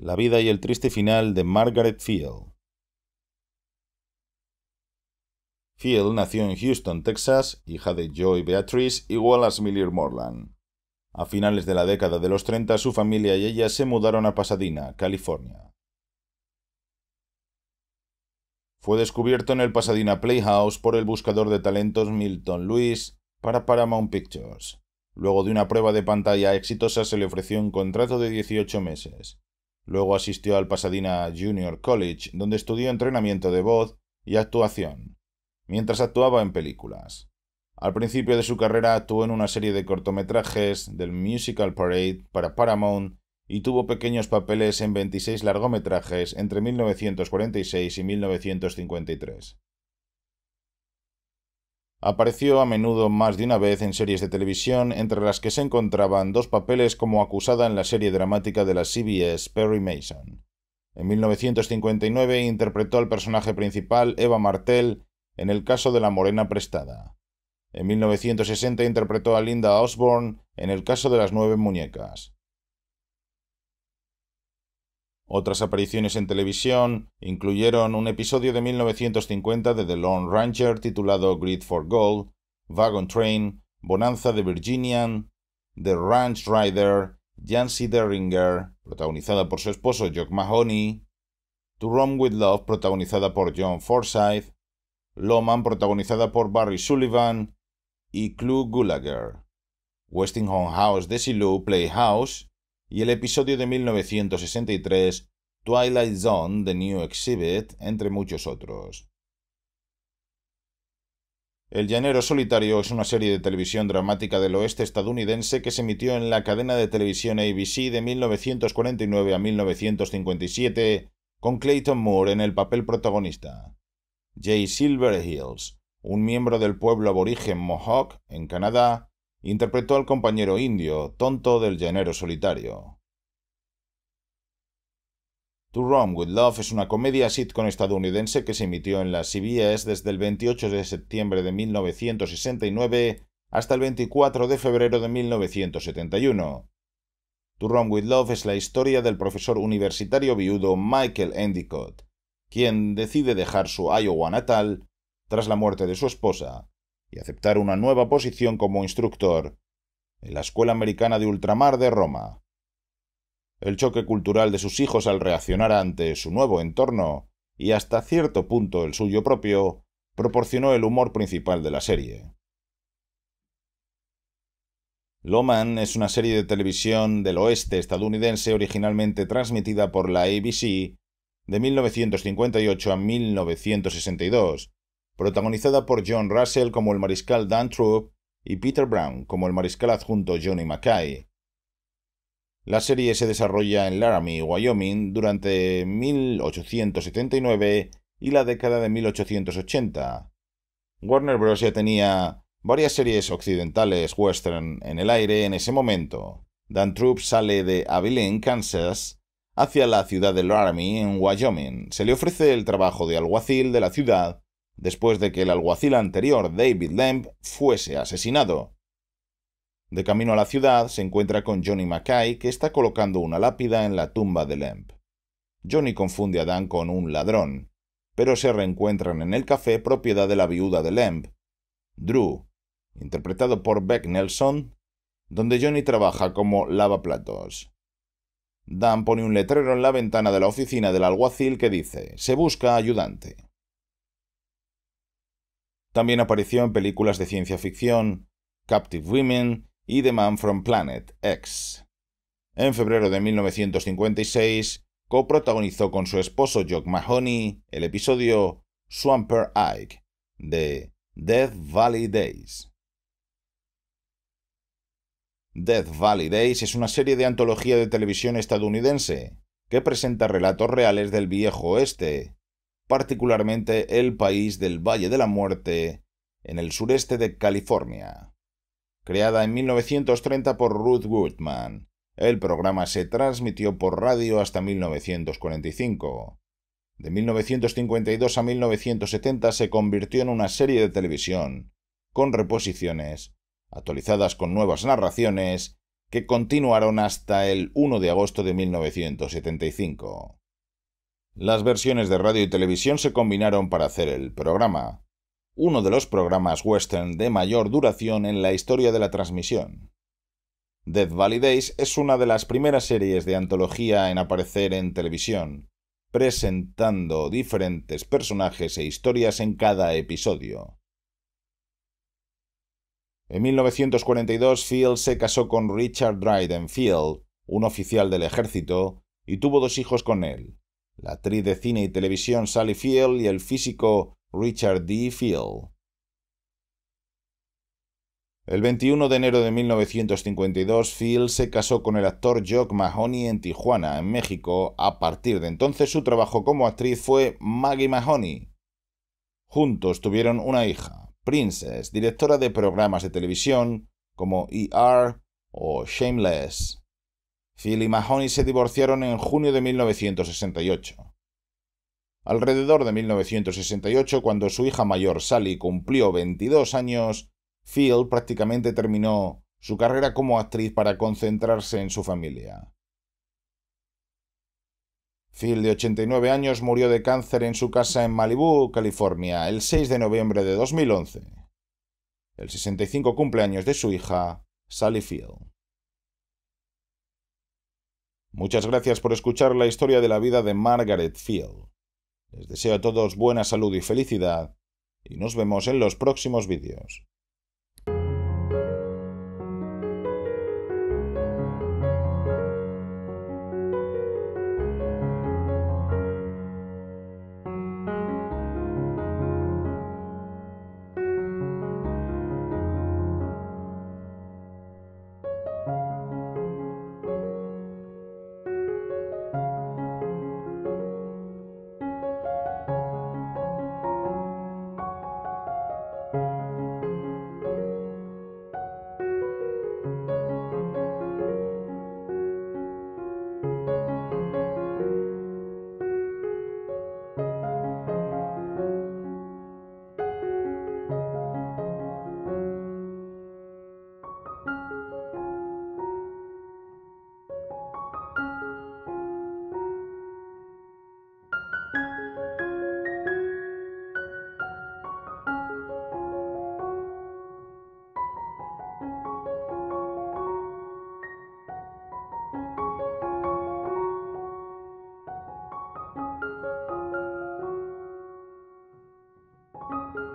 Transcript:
La vida y el triste final de Margaret Field. Field nació en Houston, Texas, hija de Joy Beatrice y Wallace Miller Morland. A finales de la década de los 30, su familia y ella se mudaron a Pasadena, California. Fue descubierto en el Pasadena Playhouse por el buscador de talentos Milton Lewis para Paramount Pictures. Luego de una prueba de pantalla exitosa se le ofreció un contrato de 18 meses. Luego asistió al Pasadena Junior College, donde estudió entrenamiento de voz y actuación, mientras actuaba en películas. Al principio de su carrera actuó en una serie de cortometrajes del Musical Parade para Paramount y tuvo pequeños papeles en 26 largometrajes entre 1946 y 1953. Apareció a menudo más de una vez en series de televisión, entre las que se encontraban dos papeles como acusada en la serie dramática de la CBS Perry Mason. En 1959 interpretó al personaje principal Eva Martel en el caso de la Morena Prestada. En 1960 interpretó a Linda Osborne en el caso de las nueve muñecas. Otras apariciones en televisión incluyeron un episodio de 1950 de The Lone Ranger titulado Greed for Gold, Wagon Train, Bonanza de Virginian, The Ranch Rider, Jancy Derringer, protagonizada por su esposo Jock Mahoney, To Run with Love, protagonizada por John Forsythe, Loman, protagonizada por Barry Sullivan, y Clue Gulager. Westinghouse House de Playhouse, y el episodio de 1963 Twilight Zone The New Exhibit, entre muchos otros. El Llanero Solitario es una serie de televisión dramática del oeste estadounidense que se emitió en la cadena de televisión ABC de 1949 a 1957, con Clayton Moore en el papel protagonista. Jay Hills, un miembro del pueblo aborigen Mohawk en Canadá, interpretó al compañero indio, tonto del llanero solitario. To Rome with Love es una comedia sitcom estadounidense que se emitió en la CBS desde el 28 de septiembre de 1969 hasta el 24 de febrero de 1971. To Rome with Love es la historia del profesor universitario viudo Michael Endicott, quien decide dejar su Iowa natal tras la muerte de su esposa y aceptar una nueva posición como instructor en la Escuela Americana de Ultramar de Roma. El choque cultural de sus hijos al reaccionar ante su nuevo entorno, y hasta cierto punto el suyo propio, proporcionó el humor principal de la serie. Loman es una serie de televisión del oeste estadounidense originalmente transmitida por la ABC de 1958 a 1962 protagonizada por John Russell como el mariscal Dan Troop y Peter Brown como el mariscal adjunto Johnny Mackay. La serie se desarrolla en Laramie, Wyoming, durante 1879 y la década de 1880. Warner Bros. ya tenía varias series occidentales western en el aire en ese momento. Dan Troop sale de Abilene, Kansas, hacia la ciudad de Laramie, en Wyoming. Se le ofrece el trabajo de alguacil de la ciudad después de que el alguacil anterior, David Lemp, fuese asesinado. De camino a la ciudad, se encuentra con Johnny Mackay, que está colocando una lápida en la tumba de Lemp. Johnny confunde a Dan con un ladrón, pero se reencuentran en el café propiedad de la viuda de Lemp. Drew, interpretado por Beck Nelson, donde Johnny trabaja como lavaplatos. Dan pone un letrero en la ventana de la oficina del alguacil que dice, se busca ayudante. También apareció en películas de ciencia ficción, Captive Women y The Man from Planet X. En febrero de 1956, coprotagonizó con su esposo Jock Mahoney el episodio Swamper Ike de Death Valley Days. Death Valley Days es una serie de antología de televisión estadounidense que presenta relatos reales del viejo oeste, particularmente el país del Valle de la Muerte, en el sureste de California. Creada en 1930 por Ruth Woodman, el programa se transmitió por radio hasta 1945. De 1952 a 1970 se convirtió en una serie de televisión, con reposiciones, actualizadas con nuevas narraciones, que continuaron hasta el 1 de agosto de 1975. Las versiones de radio y televisión se combinaron para hacer el programa, uno de los programas western de mayor duración en la historia de la transmisión. Death Valley Days es una de las primeras series de antología en aparecer en televisión, presentando diferentes personajes e historias en cada episodio. En 1942, Field se casó con Richard Dryden Field, un oficial del ejército, y tuvo dos hijos con él, la actriz de cine y televisión Sally Field y el físico Richard D. Field. El 21 de enero de 1952, Field se casó con el actor Jock Mahoney en Tijuana, en México. A partir de entonces, su trabajo como actriz fue Maggie Mahoney. Juntos tuvieron una hija, Princess, directora de programas de televisión como ER o Shameless. Phil y Mahoney se divorciaron en junio de 1968. Alrededor de 1968, cuando su hija mayor Sally cumplió 22 años, Phil prácticamente terminó su carrera como actriz para concentrarse en su familia. Phil, de 89 años, murió de cáncer en su casa en Malibu, California, el 6 de noviembre de 2011, el 65 cumpleaños de su hija, Sally Phil. Muchas gracias por escuchar la historia de la vida de Margaret Field. Les deseo a todos buena salud y felicidad, y nos vemos en los próximos vídeos. Thank you